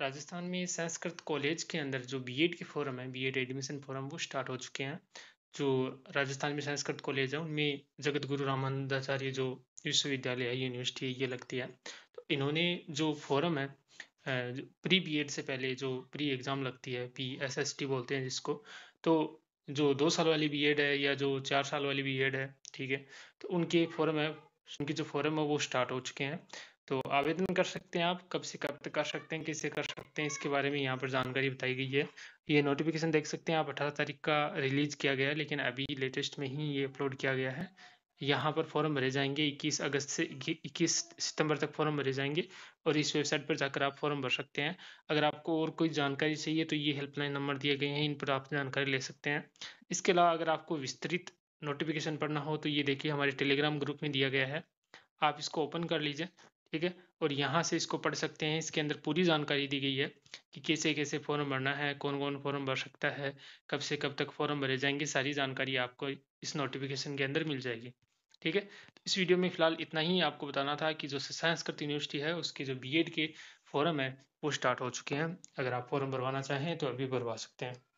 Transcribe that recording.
राजस्थान में संस्कृत कॉलेज के अंदर जो बीएड के फोरम है बीएड एडमिशन फोरम वो स्टार्ट हो चुके हैं जो राजस्थान में संस्कृत कॉलेज है उनमें जगत गुरु रामानंदाचार्य जो विश्वविद्यालय है यूनिवर्सिटी ये लगती है तो इन्होंने जो फोरम है प्री एड से पहले जो प्री एग्ज़ाम लगती है पी एस एस टी बोलते हैं जिसको तो जो दो साल वाली एड है या जो चार साल वाली एड है ठीक है तो उनके फोरम है उनके जो फोरम है वो स्टार्ट हो चुके हैं तो आवेदन कर सकते हैं आप कब से कब तक कर सकते हैं किससे कर सकते हैं इसके बारे में यहाँ पर जानकारी बताई गई है ये नोटिफिकेशन देख सकते हैं आप अठारह तारीख का रिलीज किया गया है लेकिन अभी लेटेस्ट में ही ये अपलोड किया गया है यहाँ पर फॉर्म भरे जाएंगे 21 अगस्त से 21 सितंबर तक फॉर्म भरे जाएंगे और इस वेबसाइट पर जाकर आप फॉर्म भर सकते हैं अगर आपको और कोई जानकारी चाहिए तो ये हेल्पलाइन नंबर दिए गए हैं इन पर आप जानकारी ले सकते हैं इसके अलावा अगर आपको विस्तृत नोटिफिकेशन पढ़ना हो तो ये देखिए हमारे टेलीग्राम ग्रुप में दिया गया है आप इसको ओपन कर लीजिए ठीक है और यहाँ से इसको पढ़ सकते हैं इसके अंदर पूरी जानकारी दी गई है कि कैसे कैसे फॉर्म भरना है कौन कौन फॉर्म भर सकता है कब से कब तक फॉर्म भरे जाएंगे सारी जानकारी आपको इस नोटिफिकेशन के अंदर मिल जाएगी ठीक है तो इस वीडियो में फिलहाल इतना ही आपको बताना था कि जो संस्कृत यूनिवर्सिटी है उसके जो बी के फॉर्म है वो स्टार्ट हो चुके हैं अगर आप फॉर्म भरवाना चाहें तो अभी भरवा सकते हैं